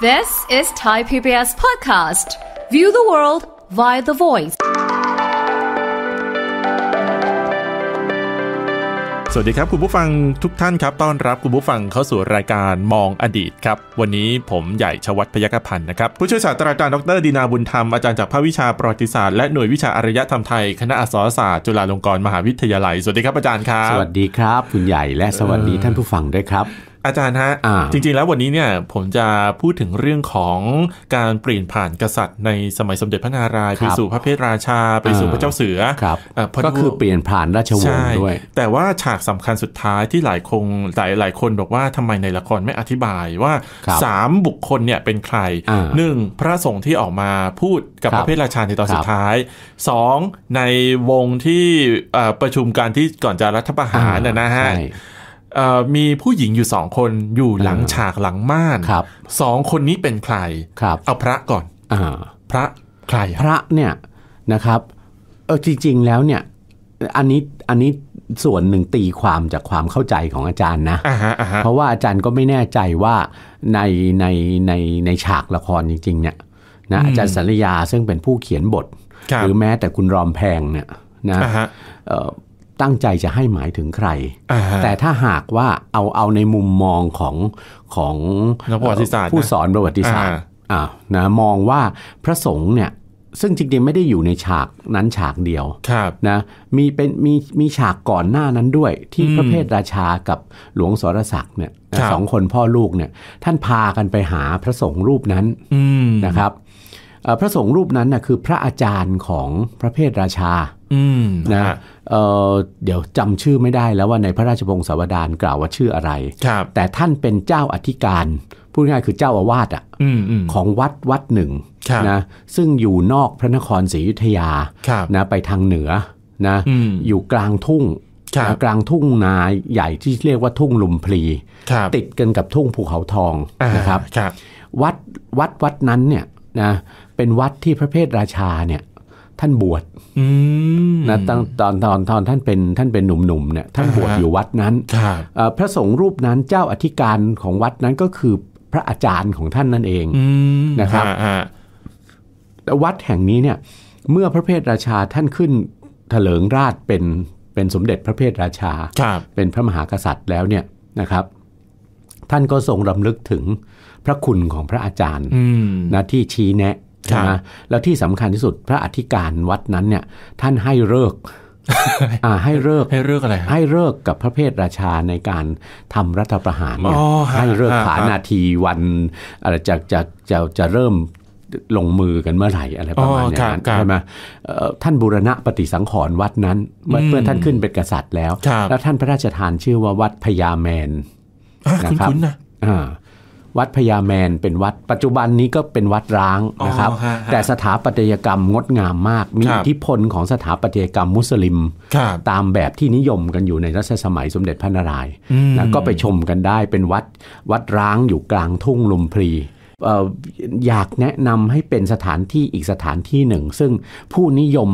This is Thai PBS podcast. View the world via the voice. สวัสดีครับ คุณผู้ฟังทุกท่านครับ ต้อนรับคุณผู้ฟังเข้าสู่รายการมองอดีตครับ วันนี้ผมใหญ่ชวัฒพยกพันธ์นะครับ ผู้ช่วยศาสตราจารย์ดรดินาบุญธรรมอาจารย์จากภาควิชาประวัติศาสตร์และหน่วยวิชาอารยธรรมไทยคณะอักษรศาสตร์จุฬาลงกรณ์มหาวิทยาลัย สวัสดีครับอาจารย์ครับ สวัสดีครับคุณใหญ่และสวัสดีท่านผู้ฟังด้วยครับอาจารย์ฮะ จริง ๆแล้ววันนี้เนี่ยผมจะพูดถึงเรื่องของการเปลี่ยนผ่านกษัตริย์ในสมัยสมเด็จพระนารายณ์ไปสู่พระเพทราชาไปสู่พระเจ้าเสือก็คือเปลี่ยนผ่านราชวงศ์ด้วยแต่ว่าฉากสำคัญสุดท้ายที่หลายคงหลายหลายคนบอกว่าทำไมในละครไม่อธิบายว่า 3 บุคคลเนี่ยเป็นใครหนึ่งพระสงฆ์ที่ออกมาพูดกับพระเพทราชาในตอนสุดท้าย2ในวงที่ประชุมการที่ก่อนจะรัฐประหารนะฮะมีผู้หญิงอยู่สองคนอยู่หลังฉากหลังม่านสองคนนี้เป็นใครครับเอาพระก่อนอพระใครพระเนี่ยนะครับเออจริง ๆ แล้วเนี่ยอันนี้อันนี้ส่วนหนึ่งตีความจากความเข้าใจของอาจารย์นะ เพราะว่าอาจารย์ก็ไม่แน่ใจว่าในในในในฉากละครจริง ๆเนี่ยนะอาจารย์สัญญาซึ่งเป็นผู้เขียนบทหรือแม้แต่คุณรอมแพงเนี่ยนะตั้งใจจะให้หมายถึงใคร แต่ถ้าหากว่าเอาเอาในมุมมองของของประวัติศาสตร์ผู้สอนประวัติศาสตร์นะมองว่าพระสงฆ์เนี่ย ซึ่งจริงๆไม่ได้อยู่ในฉากนั้นฉากเดียวนะ มีเป็นมีมีฉากก่อนหน้านั้นด้วยที่พระเพทราชากับหลวงสรศักดิ์เนี่ยสองคนพ่อลูกเนี่ย ท่านพากันไปหาพระสงฆ์รูปนั้นนะครับพระสงฆ์รูปนั้นนะคือพระอาจารย์ของพระเพทราชานะเเดี๋ยวจำชื่อไม่ได้แล้วว่าในพระราชพงศาวดารกล่าวว่าชื่ออะไรรแต่ท่านเป็นเจ้าอธิการพูดง่ายคือเจ้าอาวาสอ่ะของวัดวัดหนึ่งนะซึ่งอยู่นอกพระนครศรียุธยานะไปทางเหนือนะอยู่กลางทุ่งกลางทุ่งนาใหญ่ที่เรียกว่าทุ่งลุมพลีติดกันกับทุ่งภูเขาทองนะครับ วัดวัดวัดนั้นเนี่ยนะเป็นวัดที่พระเพทราชาเนี่ยท่านบวชนะตอนตอนตอนตอนท่านเป็นท่านเป็นหนุ่มๆเนี่ยท่านบวชอยู่วัดนั้นพระสงฆ์รูปนั้นเจ้าอธิการของวัดนั้นก็คือพระอาจารย์ของท่านนั่นเองนะครับแต่วัดแห่งนี้เนี่ย เมื่อพระเพทราชาท่านขึ้นเถลิงราชเป็นเป็นสมเด็จพระเพทราชา เป็นพระมหากษัตริย์แล้วเนี่ยนะครับ ท่านก็ทรงรำลึกถึงพระคุณของพระอาจารย์นะที่ชี้แนะใช่ไหมแล้วที่สำคัญที่สุดพระอธิการวัดนั้นเนี่ยท่านให้เลิกอ่าให้เลิกให้เลิกอะไร ให้เลิกกับพระเพทราชาในการทำรัฐประหารเนี่ยให้เลิกขานาทีวันอะไรจากจากจะจะเริ่มลงมือกันเมื่อไหร่อะไรประมาณนี้ใช่ไหมท่านบุรณะปฏิสังขรณ์วัดนั้น เมื่อท่านขึ้นเป็นกษัตริย์แล้วแล้วท่านพระราชทานชื่อว่าวัดพญาแมนนะครับวัดพญาแมนเป็นวัดปัจจุบันนี้ก็เป็นวัดร้างนะครับ แต่สถาปัตยกรรมงดงามมาก มีอิทธิพลของสถาปัตยกรรมมุสลิมตามแบบที่นิยมกันอยู่ในรัชสมัยสมเด็จพระนารายณ์ก็ไปชมกันได้เป็นวัด วัดร้างอยู่กลางทุ่งลุมพรี อยากแนะนำให้เป็นสถานที่อีกสถานที่หนึ่ง ซึ่งผู้นิยม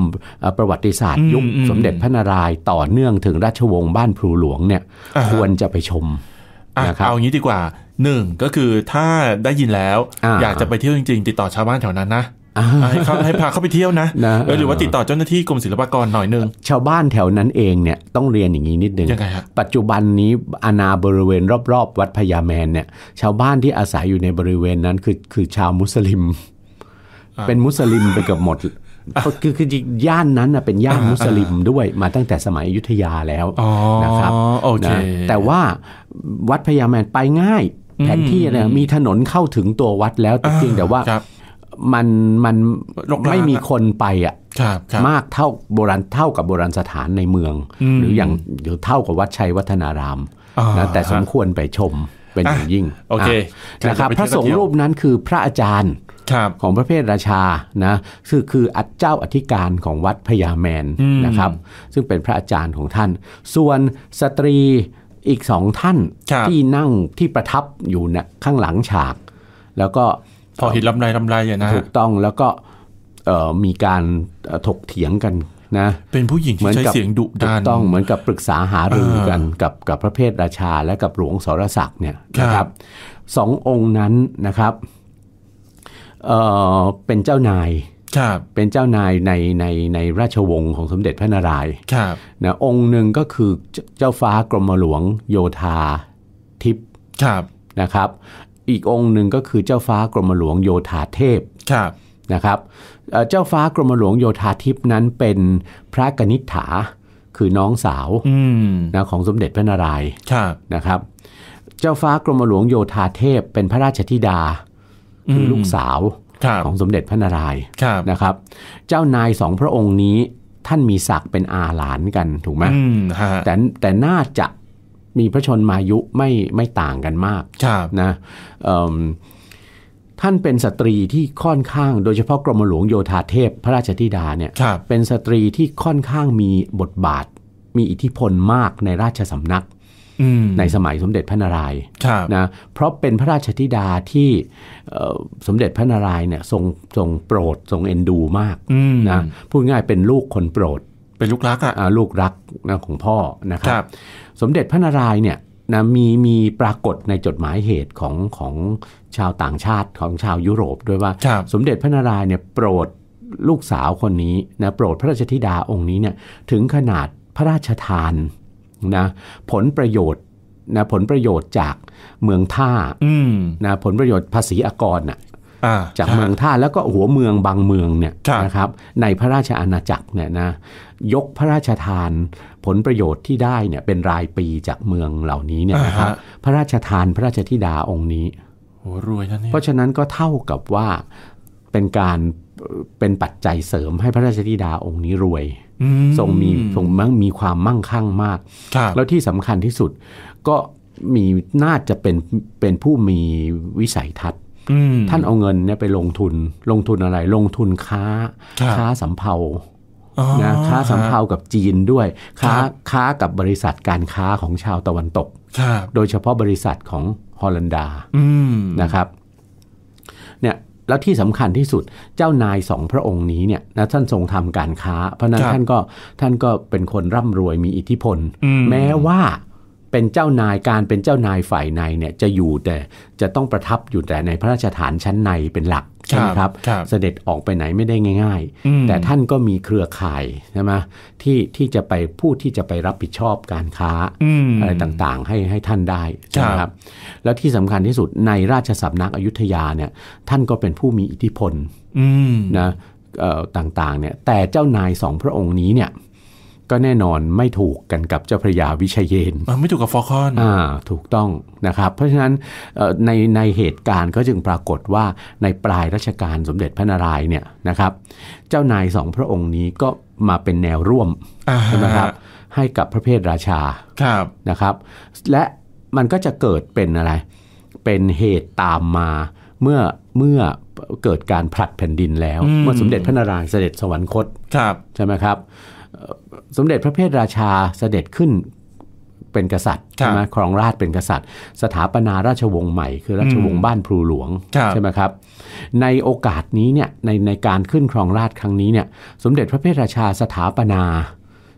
ประวัติศาสตร์ยุคสมเด็จพระนารายณ์ต่อเนื่องถึงราชวงศ์บ้านพลูหลวงเนี่ยควรจะไปชมนะครับเอางี้ดีกว่าหนึ่งก็คือถ้าได้ยินแล้วอยากจะไปเที่ยวจริง ๆ ติดต่อชาวบ้านแถวนั้นนะให้เขาให้พาเขาไปเที่ยวนะนะ หรือว่าติดต่อเจ้าหน้าที่กรมศิลปากรหน่อยนึงชาวบ้านแถวนั้นเองเนี่ย ต้องเรียนอย่างนี้นิดนึงยังไงปัจจุบันนี้อาณาบริเวณรอบๆ วัดพญาแมนเนี่ยชาวบ้านที่อาศัยอยู่ในบริเวณนั้นคือคือชาวมุสลิม เป็นมุสลิมไปเกือบหมดคือคืออย่านนั้นเป็นย่านมุสลิมด้วยมาตั้งแต่สมัยอยุธยาแล้วนะครับเคแต่ว่าวัดพญาแมนไปง่ายแผนที่นี่ยมีถนนเข้าถึงตัววัดแล้วแต่จริงแต่ว่ามันมันไม่มีคนไปอ่ะมากเท่าโบราณเท่ากับโบราณสถานในเมือง หรืออย่างหรือเท่ากับวัดชัยวัฒนารามนะแต่สมควรไปชมเป็นอย่างยิ่งโอเคนะครับพระสงฆ์รูปนั้นคือพระอาจารย์ของพระเพทราชานะคือคืออัดเจ้าอธิการของวัดพญาแมนนะครับ ซึ่งเป็นพระอาจารย์ของท่าน ส่วนสตรีอีกสองท่านที่นั่งที่ประทับอยู่นะข้างหลังฉาก แล้วก็พอเห็นลำไรลำไรอย่างนะถูกต้องแล้วก็มีการถกเถียงกันนะเป็นผู้หญิงที่ใช้เสียงดุดันต้องเหมือนกับปรึกษาหารือกัน กับกับพระเพทราชาและกับหลวงสรศักดิ์เนี่ยนะครับสององค์นั้นนะครับเเป็นเจ้านายเป็นเจ้านายในในในราชวงศ์ของสมเด็จพระนารายณ์นะองค์หนึ่งก็คือเจ้าฟ้ากรมหลวงโยธาทิพย์นะครับ อีกองค์หนึ่งก็คือเจ้าฟ้ากรมหลวงโยธาเทพนะครับเจ้าฟ้ากรมหลวงโยธาทิพย์นั้นเป็นพระกนิษฐาคือน้องสาวนะของสมเด็จพระนารายณ์นะครับ เจ้าฟ้ากรมหลวงโยธาเทพเป็นพระราชธิดาคือลูกสาวของสมเด็จพระนารายณ์นะครับ เจ้านายสองพระองค์นี้ท่านมีศักดิ์เป็นอาหลานกันถูกไหมแต่แต่น่าจะมีพระชนมายุไม่ไม่ต่างกันมากนะท่านเป็นสตรีที่ค่อนข้าง โดยเฉพาะกรมหลวงโยธาเทพพระราชธิดาเนี่ย เป็นสตรีที่ค่อนข้างมีบทบาทมีอิทธิพลมากในราชสำนักในสมัยสมเด็จพระนารายณ์นะเพราะเป็นพระราชธิดาที่สมเด็จพระนารายณ์เนี่ยทรงทรงโปรดทรงเอ็นดูมากนะพูดง่ายเป็นลูกคนโปรด เป็นลูกรักอ่ะลูกรักนะของพ่อนะครับ สมเด็จพระนารายณ์เนี่ยนะมีมีปรากฏในจดหมายเหตุของของชาวต่างชาติของชาวยุโรปด้วยว่า สมเด็จพระนารายณ์เนี่ยโปรดลูกสาวคนนี้นะโปรดพระราชธิดาองค์นี้เนี่ยถึงขนาดพระราชทานนะผลประโยชน์นะผลประโยชน์จากเมืองท่านะผลประโยชน์ภาษีอากรน่ะจากเมืองท่าแล้วก็หัวเมืองบางเมืองเนี่ยนะครับในพระราชอาณาจักรเนี่ยนะยกพระราชทานผลประโยชน์ที่ได้เนี่ยเป็นรายปีจากเมืองเหล่านี้เนี่ยนะครับพระราชทานพระราชธิดาองค์นี้โอ้รวยนะเนี่ยเพราะฉะนั้นก็เท่ากับว่าเป็นการเป็นปัจจัยเสริมให้พระราชธิดาองค์นี้รวยทรงมีทรงมั่งมีความมั่งคั่งมาก แล้วที่สำคัญที่สุดก็มีน่าจะเป็นเป็นผู้มีวิสัยทัศน์ท่านเอาเงินเนี่ยไปลงทุน ลงทุนอะไร ลงทุนค้า ค้าสำเภานะค้าสำเภากับจีนด้วย ค้าค้ากับบริษัทการค้าของชาวตะวันตกโดยเฉพาะบริษัทของฮอลันดานะครับ เนี่ยแล้วที่สำคัญที่สุดเจ้านายสองพระองค์นี้เนี่ยนะท่านทรงทำการค้า เพราะนั้นท่านก็ท่านก็เป็นคนร่ำรวยมีอิทธิพล แม้ว่าเป็นเจ้านายการเป็นเจ้านายฝ่ายในเนี่ยจะอยู่แต่จะต้องประทับอยู่แต่ในพระราชฐานชั้นในเป็นหลักใช่ไหมครับเสด็จออกไปไหนไม่ได้ง่าย ๆ แต่ท่านก็มีเครือข่ายใช่ไหมที่ที่จะไปพูดที่จะไปรับผิดชอบการค้าอะไรต่างๆให้ให้ท่านได้นะครับแล้วที่สำคัญที่สุดในราชสำนักอยุธยาเนี่ยท่านก็เป็นผู้มีอิทธิพลนะต่างๆเนี่ยแต่เจ้านายสองพระองค์นี้เนี่ยก็แน่นอนไม่ถูกกันกับเจ้าพระยาวิชัยเยนไม่ถูกกับ ฟอคอนอ่าถูกต้องนะครับ เพราะฉะนั้นในในเหตุการณ์ก็จึงปรากฏว่าในปลายรัชกาลสมเด็จพระนารายณ์เนี่ยนะครับ เจ้านายสองพระองค์นี้ก็มาเป็นแนวร่วมใช่ไหมครับให้กับพระเพทราชาครับนะครับ และมันก็จะเกิดเป็นอะไรเป็นเหตุตามมาเมื่อเมื่อเกิดการผลัดแผ่นดินแล้ว เมื่อสมเด็จพระนารายณ์เสด็จสวรรคตใช่ไหมครับสมเด็จพระเพทราชาเสด็จขึ้นเป็นกษัตริย์ใช่ไหมครองราชเป็นกษัตริย์ สถาปนาราชวงศ์ใหม่คือราชวงศ์บ้านพลูหลวง ใช่ไหมครับในโอกาสนี้เนี่ยในในการขึ้นครองราชครั้งนี้เนี่ยสมเด็จพระเพทราชาสถาปนา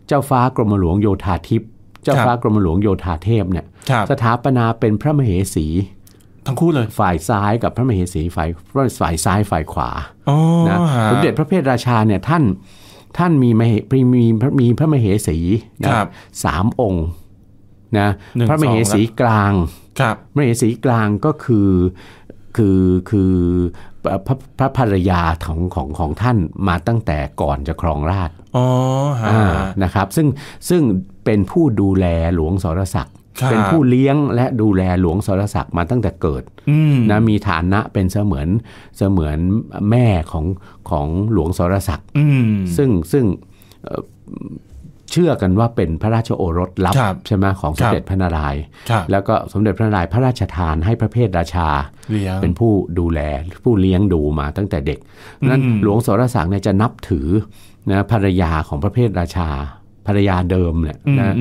เจ้าฟ้ากรมหลวงโยธาทิพย์เจ้าฟ้ากรมหลวงโยธาเทพเนี่ยสถาปนาเป็นพระมเหสีทั้งคู่เลยฝ่ายซ้ายกับพระมเหสีฝ่ายฝ่ายซ้ายฝ่ายขวานะสมเด็จพระเพทราชาเนี่ยท่านท่านมีมเหมีมีมีพระมเหสีนะสามองค์นะพระมเหสีกลางครบมเหสีกลางก็คือคือคือพระพระภรรยาของของของท่านมาตั้งแต่ก่อนจะครองราชอ๋อฮะนะครับซึ่งซึ่งเป็นผู้ดูแลหลวงสรศักดิ์เป็นผู้เลี้ยงและดูแลหลวงสรศักดิ์มาตั้งแต่เกิดนะมีฐานะเป็นเสมือนเสมือนแม่ของของหลวงสรศักดิ์ซึ่งซึ่งเชื่อกันว่าเป็นพระราชโอรสลับใช่ไหมของสมเด็จพระนารายณ์แล้วก็สมเด็จพระนารายณ์พระราชทานให้พระเพทราชาเป็นผู้ดูแลผู้เลี้ยงดูมาตั้งแต่เด็กนั้นหลวงสรศักดิ์เนี่ยจะนับถือนะภรรยาของพระเพทราชาภรรยาเดิมเนี่ยนะ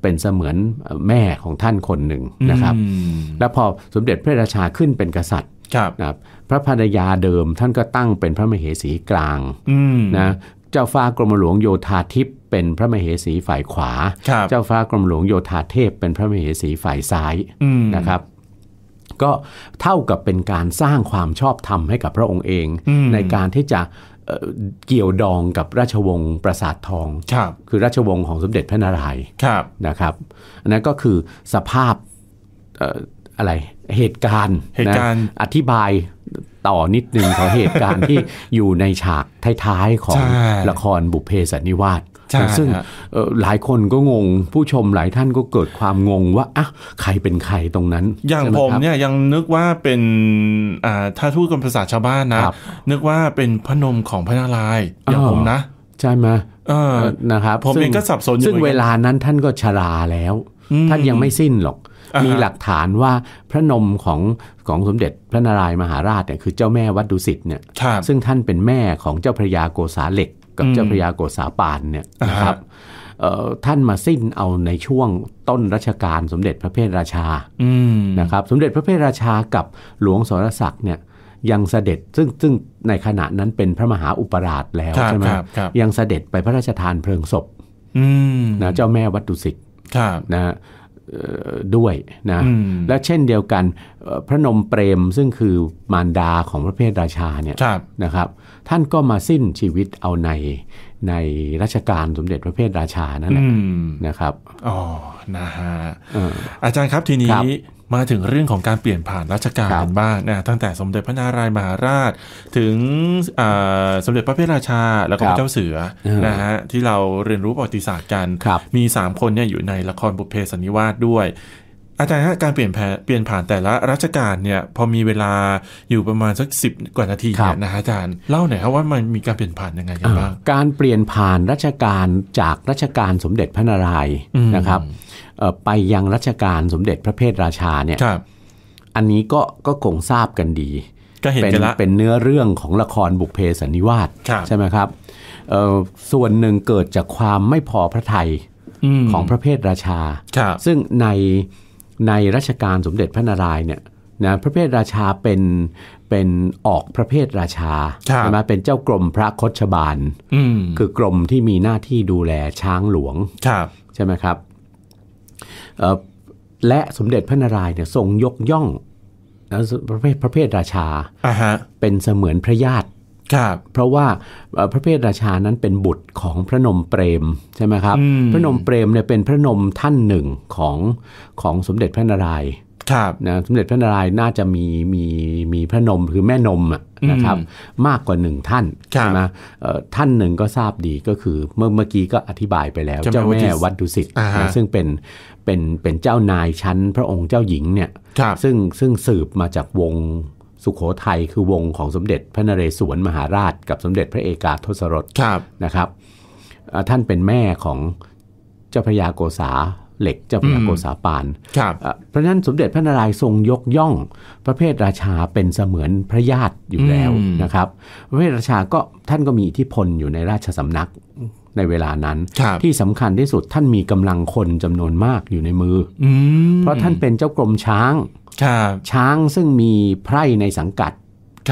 เป็นเสมือนแม่ของท่านคนหนึ่งนะครับ แล้วพอสมเด็จพระราชาขึ้นเป็นกษัตริย์ครับพระภรรยาเดิมท่านก็ตั้งเป็นพระมเหสีกลางนะเจ้าฟ้ากรมหลวงโยธาทิพย์เป็นพระมเหสีฝ่ายขวา เจ้าฟ้ากรมหลวงโยธาเทพเป็นพระมเหสีฝ่ายซ้ายนะครับ ก็เท่ากับเป็นการสร้างความชอบธรรมให้กับพระองค์เอง ในการที่จะเกี่ยวดองกับราชวงศ์ปราสาททองคคือราชวงศ์ของสมเด็จพระนารายณ์นะครับอันนั้นก็คือสภาพอะไร เหตุการณ์เหตุการณ์อธิบายต่อนิดนึงของเหตุการณ์ที่อยู่ในฉากท้ายๆของละครบุพเพสันนิวาสซึ่งหลายคนก็งงผู้ชมหลายท่านก็เกิดความงงว่าอ่ะใครเป็นใครตรงนั้น อย่างผมเนี่ยยังนึกว่าเป็นถ้าทูตกันภาษาชาวบ้านนะนึกว่าเป็นพนมของพระนารายณ์อย่างผมนะใช่ไหมนะครับผมเองก็สับสนซึ่งเวลานั้นท่านก็ชราแล้ว ท่านยังไม่สิ้นหรอกมีหลักฐานว่าพระนมของของสมเด็จพระนารายมหาราชเนี่ยคือเจ้าแม่วัดดุสิตเนี่ยซึ่งท่านเป็นแม่ของเจ้าพระยาโกษาเหล็ก กับเจ้าพระยาโกษาปานเนี่ยนะครับท่านมาสิ้นเอาในช่วงต้นรัชกาลสมเด็จพระเพทราชานะครับ สมเด็จพระเพทราชากับหลวงสรศักดิ์เนี่ย ยังเสด็จซึ่งซึ่งในขณะนั้นเป็นพระมหาอุปราชแล้วใช่ไหมยังเสด็จไปพระราชทานเพลิงศพนะเจ้าแม่วัดดุสิตนะด้วยนะและเช่นเดียวกันพระนมเปรมซึ่งคือมารดาของพระเพทราชาเนี่ยนะครับ ท่านก็มาสิ้นชีวิตเอาในในรัชกาลสมเด็จพระเพทราชานั่นแหละนะครับอ๋อนะฮะอาจารย์ครับทีนี้มาถึงเรื่องของการเปลี่ยนผ่านราชการบ้างนะตั้งแต่สมเด็จพระนารายมหาราช ถึงสมเด็จพระเพิราชาแล้วก็เจ้าเสือนะฮะที่เราเรียนรู้ประวัติศาสตร์กัน มี 3 คนเนี่ยอยู่ในละครบุพเพสันนิวาสด้วยอาจารย์ฮะการเปลี่ยนแผเปลี่ยนผ่านแต่ละรัชกาลเนี่ย พอมีเวลาอยู่ประมาณสักสิบกว่านาทีเนี่ยนะฮะอาจารย์เล่าหน่อยครับว่ามันมีการเปลี่ยนผ่านยังไงกันบ้างการเปลี่ยนผ่านรัชกาลจากรัชกาลสมเด็จพระนารายณ์นะครับไปยังรัชกาลสมเด็จพระเพทราชาเนี่ยอันนี้ก็ก็คงทราบกันดี ก็เห็นเปละเป็นเนื้อเรื่องของละครบุกเพสันนิวาสใช่ไหมครับส่วนหนึ่งเกิดจากความไม่พอพระทัยของพระเพทราชา ซึ่งในในรัชกาลสมเด็จพระนารายณ์เนี่ย นะพระเภทราชาเป็นเป็นออกพระเภทราชาใช่ไหมเป็นเจ้ากรมพระคชบาลคือกรมที่มีหน้าที่ดูแลช้างหลวงใช่ไหมครับและสมเด็จพระนารายณ์เนี่ยทรงยกย่องนะพระเพทพระเภทราชาเป็นเสมือนพระญาติครับเพราะว่าพระเพทราชานั้นเป็นบุตรของพระนมเปรมใช่ไหมครับพระนมเปรมเนี่ยเป็นพระนมท่านหนึ่งของของสมเด็จพระนารายณ์ครับนะสมเด็จพระนารายณ์น่าจะมีมีมีพระนมคือแม่นมนะครับมากกว่าหนึ่งท่านใช่ไหมท่านหนึ่งก็ทราบดีก็คือเมื่อเมื่อกี้ก็อธิบายไปแล้ว เจ้าแม่วัดดุสิตซึ่งเป็นเป็นเป็นเจ้านายชั้น พระองค์เจ้าหญิงเนี่ยซึ่งซึ่งสืบมาจากวงสุขโขทัยคือวงของสมเด็จพระนเรศวรมหาราชกับสมเด็จพระเอกาทศรสรนะครับท่านเป็นแม่ของเจ้าพระยาโกษา เหล็กเจ้าพระยาโกษาปานเพราะนั้น สมเด็จพระนารายณ์ทรงยกย่องพระเภทราชาเป็นเสมือนพระญาติอยู่แล้วนะครับพระเภทราชาก็ท่านก็มีอิทธิพลอยู่ในราชสำนักในเวลานั้นที่สำคัญที่สุดท่านมีกำลังคนจำนวนมากอยู่ในมือเพราะท่านเป็นเจ้ากรมช้างช้างซึ่งมีไพร่ในสังกัด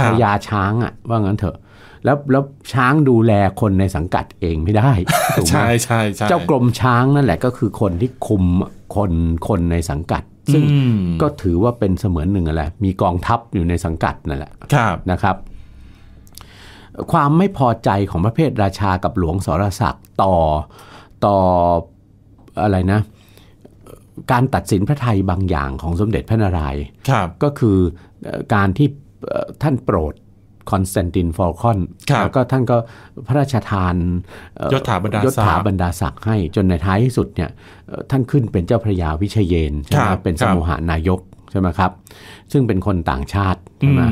พญาช้างอ่ะ ว่างั้นเถอะแล้วแล้วช้างดูแลคนในสังกัดเองไม่ได้ใช่ใช่ใช่เจ้ากรมช้างนั่นแหละ ก็คือคนที่คุมคนคนในสังกัด ซึ่งก็ถือว่าเป็นเสมือนหนึ่งอะไรมีกองทัพอยู่ในสังกัดนั่นแหละนะครับ ความไม่พอใจของพระเพทราชากับหลวงสรศักดิ์ต่อต่ออะไรนะการตัดสินพระไทยบางอย่างของสมเด็จพระนารายณ์ก็คือการที่ท่านโปรดคอนสแตนตินฟอลคอนแล้วก็ท่านก็พระราชทานยศถาบรรดาศักดิ์รราศกดิ์ให้ จนในท้ายที่สุดเนี่ยท่านขึ้นเป็นเจ้าพระยาวิเชยเยนใช่ไหมเป็นสมุหานายกใช่ไหมครับ ซึ่งเป็นคนต่างชาติใช่ไหม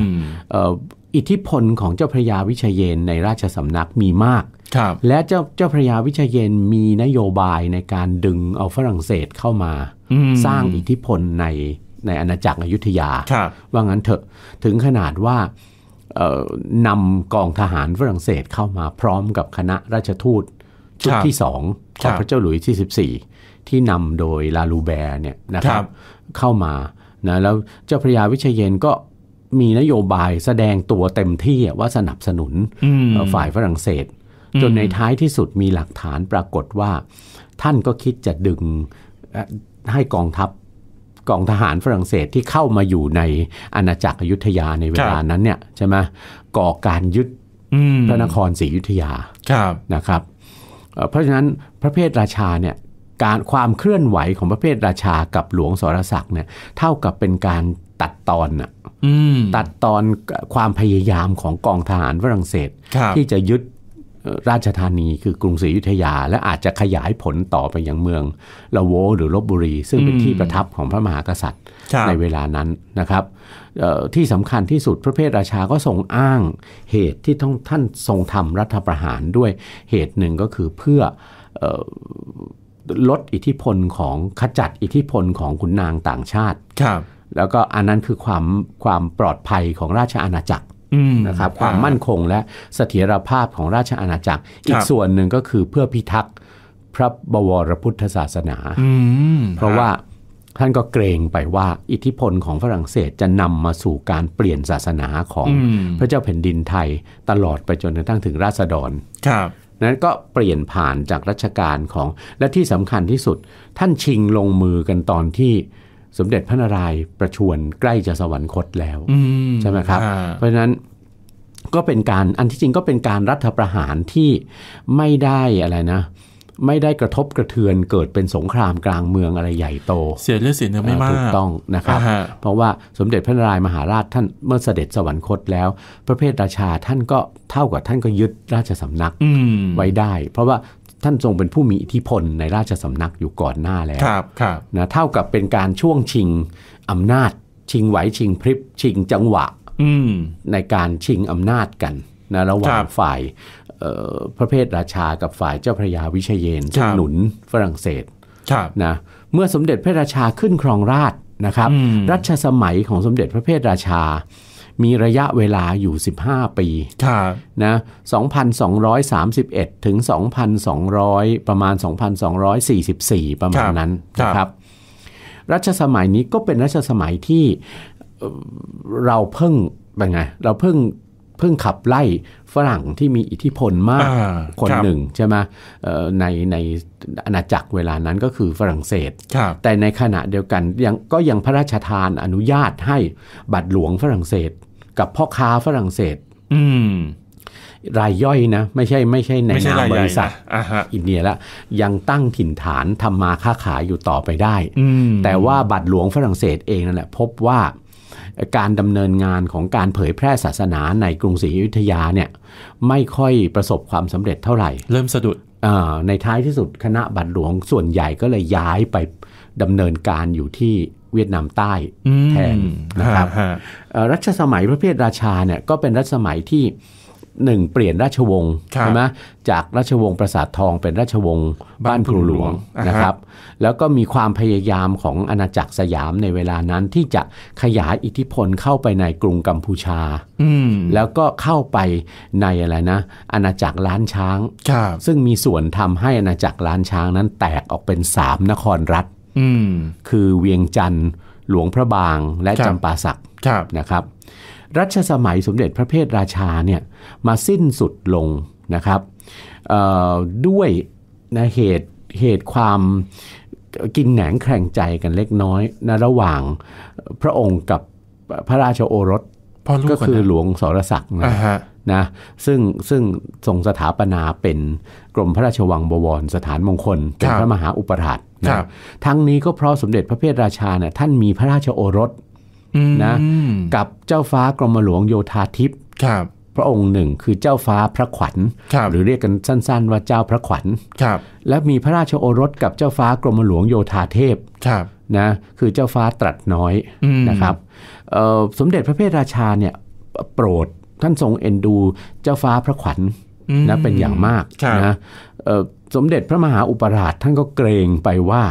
อิทธิพลของเจ้าพระยาวิชยเยนในราชสำนักมีมาก และเจ้าเจ้าพระยาวิชยเยนมีนโยบายในการดึงเอาฝรั่งเศสเข้ามา สร้างอิทธิพลในในอาณาจักรอยุธยา ว่างั้นเถอะถึงขนาดว่านำกองทหารฝรั่งเศสเข้ามาพร้อมกับคณะราชทูตชุดที่สองของพระเจ้าหลุยส์ที่ 14 ที่นำโดยลาลูแบร์เนี่ยนะครับเข้ามานะแล้วเจ้าพระยาวิชยเยนก็มีนโยบายแสดงตัวเต็มที่ว่าสนับสนุนฝ่ายฝรั่งเศส จนในท้ายที่สุดมีหลักฐานปรากฏว่า ท่านก็คิดจะดึงให้กองทัพกองทหารฝรั่งเศสที่เข้ามาอยู่ในอาณาจักรยุทธยาในเวลานั้น เนี่ยใช่ไหมก่อการยึดพระนครศรีอยุธยานะครับเพราะฉะนั้นพระเพทราชาเนี่ยการความเคลื่อนไหวของพระเพทราชากับหลวงสรศักดิ์เนี่ยเท่ากับเป็นการตัดตอนอ่ะตัดตอนความพยายามของกองทหารฝรั่งเศส ที่จะยึดราชธานีคือกรุงศรีอยุธยา และอาจจะขยายผลต่อไปอยังเมืองละโวหรือลบบุรีซึ่งเป็นที่ประทับของพระมหากษัตริย์ในเวลานั้นนะครับที่สำคัญที่สุดพระเพทราชาก็ทรงอ้าง เหตุที่ต้องท่านทรงทำรัฐประหารด้วยเหตุหนึ่งก็คือเพื่อลดอิทธิพลของขจัดอิทธิพลของขุนนางต่างชาติครับแล้วก็อันนั้นคือความความปลอดภัยของราชอาณาจักรนะครับความมั่นคงและเสถียรภาพของราชอาณาจักร อีกส่วนหนึ่งก็คือเพื่อพิทักษ์พระบวรพุทธศาสนาเพราะว่าท่านก็เกรงไปว่าอิทธิพลของฝรั่งเศสจะนำมาสู่การเปลี่ยนศาสนาของพระเจ้าแผ่นดินไทยตลอดไปจนกระทั่งถึงราษฎรนั้นก็เปลี่ยนผ่านจากรัชกาลของและที่สำคัญที่สุดท่านชิงลงมือกันตอนที่สมเด็จพระนารายณ์ประชวรใกล้จะสวรรคตแล้วใช่ไหมครับเพราะะนั้นก็เป็นการอันที่จริงก็เป็นการรัฐประหารที่ไม่ได้อะไรนะ ไม่ได้กระทบกระเทือนเกิดเป็นสงครามกลางเมืองอะไรใหญ่โต เสียเลือดเสียเนื้อไม่มากถูกต้องนะครับ เพราะว่าสมเด็จพระนารายมหาราชท่านเมื่อเสด็จสวรรคตแล้ว พระเพทราชาท่านก็เท่ากับท่านก็ยึดราชสำนักไว้ได้ เพราะว่าท่านทรงเป็นผู้มีอิทธิพลในราชสำนักอยู่ก่อนหน้าแล้วนะเท่ากับเป็นการช่วงชิงอำนาจ ชิงไหวชิงพริบชิงจังหวะในการชิงอำนาจกันนะระหว่างฝ่ายพระเพทราชากับฝ่ายเจ้าพระยาวิเชยนซหนุนฝรั่งเศสนะเมื่อสมเด็จพระราชาขึ้นครองราชนะครับ รัชสมัยของสมเด็จพระเพทราชามีระยะเวลาอยู่ 15 ปีนะ2,231 ถึง2,200ประมาณ2,244 ประมาณนั้นนะครับรัชสมัยนี้ก็เป็นรัชสมัยที่เราเพิ่งเป็นไง เราเพิ่ง เพิ่งขับไล่ฝรั่งที่มีอิทธิพลมากคนหนึ่งใช่ไหมในในอาณาจักรเวลานั้นก็คือฝรั่งเศส แต่ในขณะเดียวกันยังก็ยังพระราชทานอนุญาตให้บัตรหลวงฝรั่งเศสกับพ่อค้าฝรั่งเศส อืม รายย่อยนะ ไม่ใช่ ไม่ใช่ ในนามบริษัทอินเดียละยังตั้งถิ่นฐานทำมาค้าขายอยู่ต่อไปได้แต่ว่าบัตรหลวงฝรั่งเศสเองนั่นแหละพบว่าการดำเนินงานของการเผยแพร่ศาสนาในกรุงศรีอยุธยาเนี่ย ไม่ค่อยประสบความสำเร็จเท่าไหร่เริ่มสะดุดในท้ายที่สุดคณะบัตรหลวงส่วนใหญ่ก็เลยย้ายไปดำเนินการอยู่ที่เวียดนามใต้แทนนะครับรัชสมัยพระเพทราชาเนี่ยก็เป็นรัชสมัยที่หนึ่งเปลี่ยนราชวงศ์ใช่ไหมจากราชวงศ์ประสาททองเป็นราชวงศ์บ้านพลูหลวงนะครับ แล้วก็มีความพยายามของอาณาจักรสยามในเวลานั้นที่จะขยายอิทธิพลเข้าไปในกรุงกัมพูชาแล้วก็เข้าไปในอะไรนะ อาณาจักรล้านช้าง ซึ่งมีส่วนทำให้อาณาจักรล้านช้างนั้นแตกออกเป็นสามนครรัฐคือเวียงจันทร์หลวงพระบาง และจำปาสักนะครับ รัชสมัยสมเด็จพระเพทราชาเนี่ยมาสิ้นสุดลงนะครับด้วยนะเหตุเหตุความกินแหนงแข่งใจกันเล็กน้อยนะระหว่างพระองค์กับพระราชโอรสก็คือหลวงสรศักดิ์นะนะซึ่งซึ่งทรงสถาปนาเป็นกรมพระราชวังบวรสถานมงคลเป็นพระมหาอุปราชนะทั้งนี้ก็เพราะสมเด็จพระเพทราชาเนี่ยท่านมีพระราชโอรสนะกับเจ้าฟ้ากรมหลวงโยธาทิพย์พระองค์หนึ่งคือเจ้าฟ้าพระขวัญรหรือเรียกกันสั้นๆว่าเจ้าพระขวัญและมีพระราชโอรสกับเจ้าฟ้ากรมหลวงโยธาเทพนะคือเจ้าฟ้าตรัสน้อยนะครับสมเด็จพระเพทราชาเนี่ยโปรดท่านทรงเอ็นดูเจ้าฟ้าพระขวัญนะเป็นอย่างมากนะสมเด็จพระมหาอุปราช ท่านก็เกรงไปว่า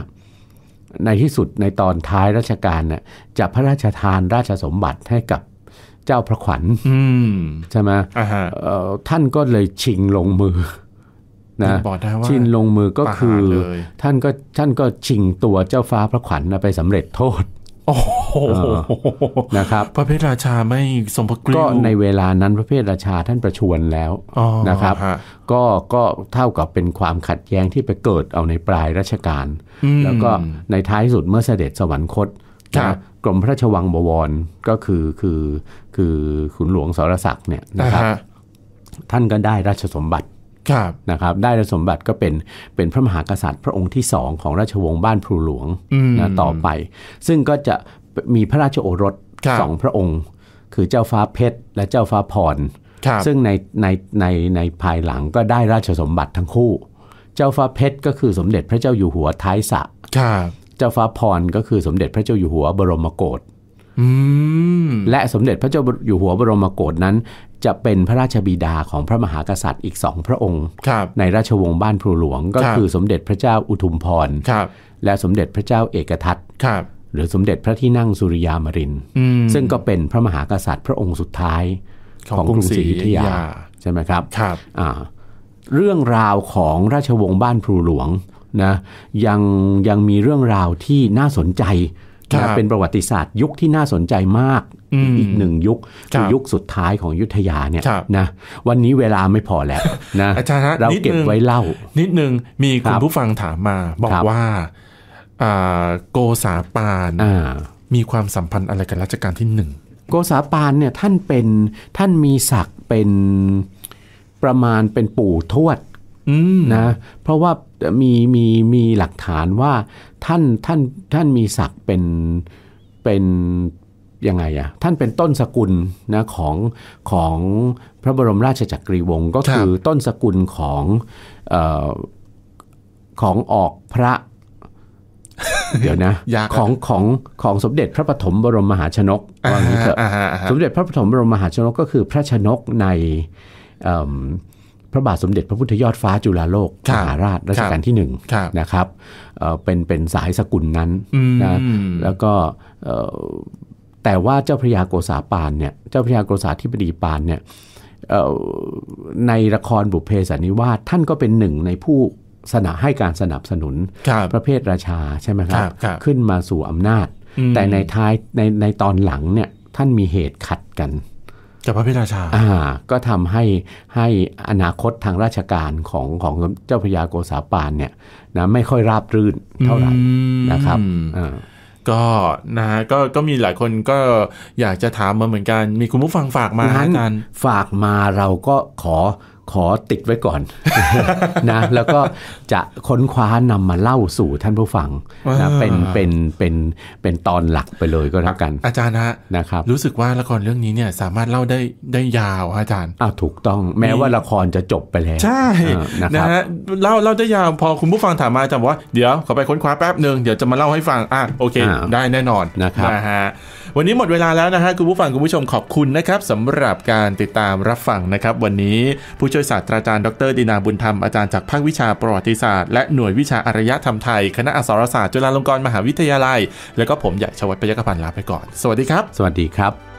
ในที่สุดในตอนท้ายราชการเนี่ยจะพระราชทานราชสมบัติให้กับเจ้าพระขวัญใช่ไหมท่านก็เลยชิงลงมือนะชิงลงมือก็คือ ท่านก็ท่านก็ชิงตัวเจ้าฟ้าพระขวัญไปสำเร็จโทษโอ้โห นะครับ พระเพทราชาไม่สมพระกริก็ในเวลานั้นพระเพทราชาท่านประชวรแล้วนะครับ ก็ก็เท่ากับเป็นความขัดแย้งที่ไปเกิดเอาในปลายรัชกาลแล้วก็ในท้ายสุดเมื่อเสด็จสวรรคตนะกรมพระราชวังบวรก็คือคือ คือขุนหลวงสรศักดิ์เนี่ยนะครับ ท่านก็ได้ราชสมบัตินะครับได้สมบัติก็เป็น เป็นพระมหากษัตริย์พระองค์ที่สองของราชวงศ์บ้านพลูหลวงนะต่อไป ซึ่งก็จะมีพระราชโอรสสองพระองค์ คือเจ้าฟ้าเพชรและเจ้าฟ้าพร ซึ่งในในในในภายหลังก็ได้ราชสมบัติทั้งคู่ เจ้าฟ้าเพชรก็คือสมเด็จพระเจ้าอยู่หัวท้ายสะเจ้าฟ้าพรก็คือสมเด็จพระเจ้าอยู่หัวบรมโกศและสมเด็จพระเจ้าอยู่หัวบรมโกศนั้นจะเป็นพระราชบิดาของพระมหากษัตริย์อีกสองพระองค์ในราชวงศ์บ้านพลูหลวงก็คือสมเด็จพระเจ้าอุทุมพรและสมเด็จพระเจ้าเอกทัตหรือสมเด็จพระที่นั่งสุริยามรินซึ่งก็เป็นพระมหากษัตริย์พระองค์สุดท้าย ของกรุงศรีอยุธยา ใช่ไหมครับครับ เรื่องราวของราชวงศ์บ้านพลูหลวงนะยังยังมีเรื่องราวที่น่าสนใจนะเป็นประวัติศาสตร์ยุคที่น่าสนใจมากอีกหนึ่งยุคคือยุคสุดท้ายของยุทธยาเนี่ยนะวันนี้เวลาไม่พอแล้วนะอาจารย์เราเก็บไว้เล่า นิดนึงมีคุณผู้ฟังถามมาบอกว่าโกษาปานมีความสัมพันธ์อะไรกับรัชกาลที่หนึ่ง โกษาปานเนี่ยท่านเป็นท่านมีศักดิ์เป็นประมาณเป็นปู่ทวดนะเพราะว่ามีมีมีหลักฐานว่าท่านท่านท่านมีศักดิ์เป็นเป็นยังไงอะท่านเป็นต้นสกุลนะของของพระบรมราชจักรีวงศ์ก็คือต้นสกุลของออของออกพระเดี๋ยวนะของของของสมเด็จพระปฐมบรมมหาชนกว่างี้เถอะสมเด็จพระปฐมบรมมหาชนกก็คือพระชนกในพระบาทสมเด็จพระพุทธยอดฟ้าจุฬาโลกมหาราชรัชกาลที่หนึ่งนะครับเป็นเป็นสายสกุลนั้นนะแล้วก็แต่ว่าเจ้าพระยาโกษาปานเนี่ยเจ้าพระยาโกษาธิบดีปานเนี่ยในละครบุพเพสันนิวาสท่านก็เป็นหนึ่งในผู้สนับให้การสนับสนุนรประเภทราชาใช่ไหมครับรบขึ้นมาสู่อำนาจ แต่ในท้ายในในตอนหลังเนี่ยท่านมีเหตุขัดกันกับพระพิราชาอ่า ก็ทำให้ให้อนาคตทางราชการของของเจ้าพยาโกษาปานเนี่ยนะไม่ค่อยราบรื่นเท่าไหร่นะครับอ่าก็นะฮะก็ก็มีหลายคนก็อยากจะถามมาเหมือนกัน มีคุณผู้ฟังฝากมาอาจารยฝากมาเราก็ขอขอติดไว้ก่อนนะแล้วก็จะค้นคว้านำมาเล่าสู่ท่านผู้ฟังนะเป็นเป็นเป็นเป็นตอนหลักไปเลยก็แล้วกัน อาจารย์ฮะนะครับรู้สึกว่าละครเรื่องนี้เนี่ยสามารถเล่าได้ได้ยาวอาจารย์อ้าวถูกต้อง แม้ว่าละครจะจบไปแล้ว ใช่นะฮะเล่าเล่าได้ยาวพอคุณผู้ฟังถามมาาจาว่า เดี๋ยวขอไปค้นคว้าแป๊บหนึ่งเดี๋ยวจะมาเล่าให้ฟังอ่ะโอเคได้แน่นอนนะครับนะฮะวันนี้หมดเวลาแล้วนะฮะคุณผู้ฟังคุณผู้ชมขอบคุณนะครับสำหรับการติดตามรับฟังนะครับ วันนี้ผู้ชช่วยศาสตราจารย์ดรดินาบุญธรรมอาจารย์จากภาควิชาประวัติศาสตร์และหน่วยวิชาอารยธรรมไทย คณะอักษรศาสตร์จุฬาลงกรณ์มหาวิทยาลัย แล้วก็ผมใหญ่ชวัฒน์พยกพันธ์ลาไปก่อนสวัสดีครับ สวัสดีครับ